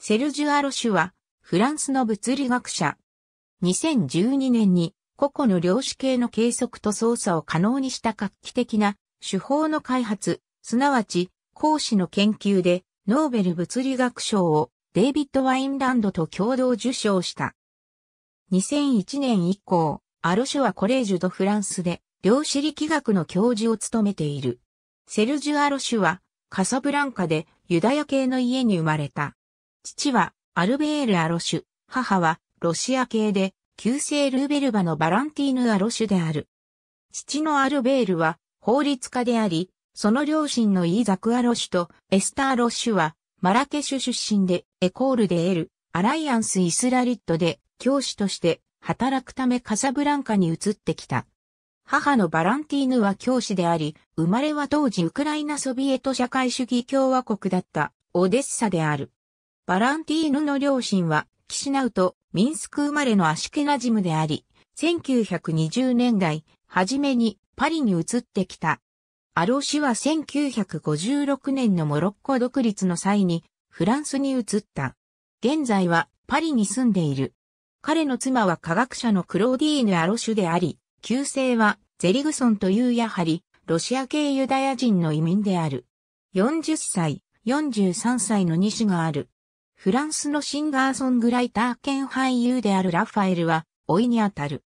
セルジュ・アロシュは、フランスの物理学者。2012年に、個々の量子系の計測と操作を可能にした画期的な手法の開発、すなわち、講師の研究で、ノーベル物理学賞をデイビッド・ワインランドと共同受賞した。2001年以降、アロシュはコレージュ・ド・フランスで量子力学の教授を務めている。セルジュ・アロシュはカサブランカでユダヤ系の家に生まれた。父はアルベール・アロシュ、母はロシア系で、旧姓ルーベルバのバランティーヌ・アロシュである。父のアルベールは法律家であり、その両親のイーザク・アロシュとエスター・アロシュはマラケシュ出身でエコールで得る。アライアンス・イスラリットで教師として働くためカサブランカに移ってきた。母のバランティーヌは教師であり、生まれは当時ウクライナソビエト社会主義共和国だったオデッサである。バランティーヌの両親は、キシナウとミンスク生まれのアシュケナジムであり、1920年代、初めにパリに移ってきた。アロシは1956年のモロッコ独立の際にフランスに移った。現在はパリに住んでいる。彼の妻は科学者のクローディーヌ・アロシュであり、旧姓はゼリグソンというやはりロシア系ユダヤ人の移民である。40歳、43歳の2子がある。フランスのシンガーソングライター兼俳優であるラファエルは、老いにあたる。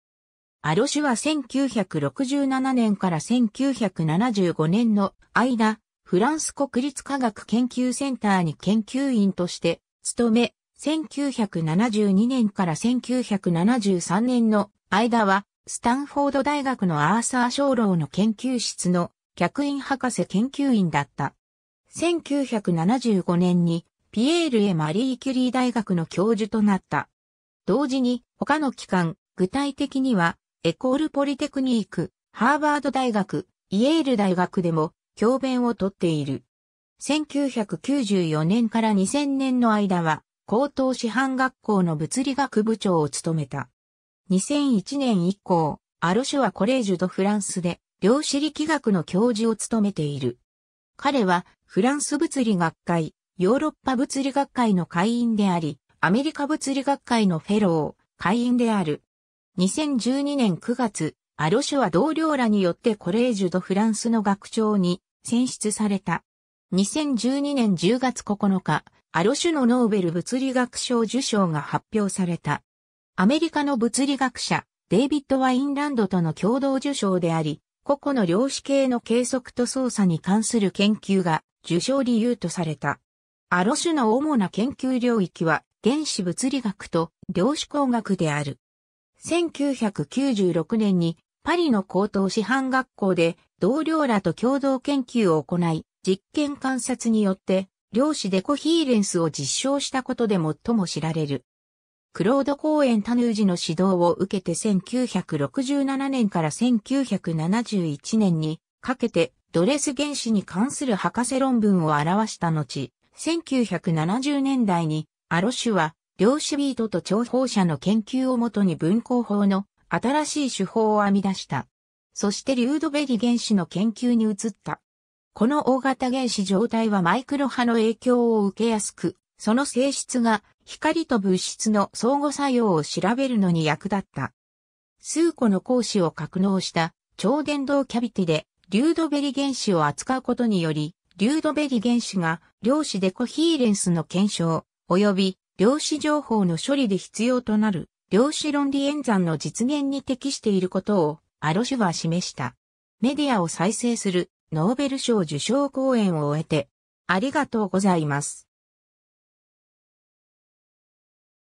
アロシュは1967年から1975年の間、フランス国立科学研究センターに研究員として勤め、1972年から1973年の間は、スタンフォード大学のアーサー・ショーローの研究室の客員博士研究員だった。1975年にピエール・エ・マリー・キュリー大学の教授となった。同時に、他の機関、具体的には、エコール・ポリテクニーク、ハーバード大学、イエール大学でも、教鞭をとっている。1994年から2000年の間は、高等師範学校の物理学部長を務めた。2001年以降、アロシュアコレージュドフランスで、量子力学の教授を務めている。彼は、フランス物理学会、ヨーロッパ物理学会の会員であり、アメリカ物理学会のフェロー、会員である。2012年9月、アロシュは同僚らによってコレージュ・ド・フランスの学長に選出された。2012年10月9日、アロシュのノーベル物理学賞受賞が発表された。アメリカの物理学者、デイビッド・ワインランドとの共同受賞であり、個々の量子系の計測と操作に関する研究が受賞理由とされた。アロシュの主な研究領域は原子物理学と量子工学である。1996年にパリの高等師範学校で同僚らと共同研究を行い、実験観察によって量子デコヒーレンスを実証したことで最も知られる。クロード・コーエン・タヌージの指導を受けて1967年から1971年にかけてドレス原子に関する博士論文を表した後、1970年代にアロシュは量子ビートと重宝者の研究をもとに分光法の新しい手法を編み出した。そしてリュードベリ原子の研究に移った。この大型原子状態はマイクロ波の影響を受けやすく、その性質が光と物質の相互作用を調べるのに役立った。数個の光子を格納した超電導キャビティでリュードベリ原子を扱うことにより、リュードベリ原子が量子デコヒーレンスの検証、及び量子情報の処理で必要となる量子論理演算の実現に適していることをアロシュは示した。メディアを再生するノーベル賞受賞講演を終えてありがとうございます。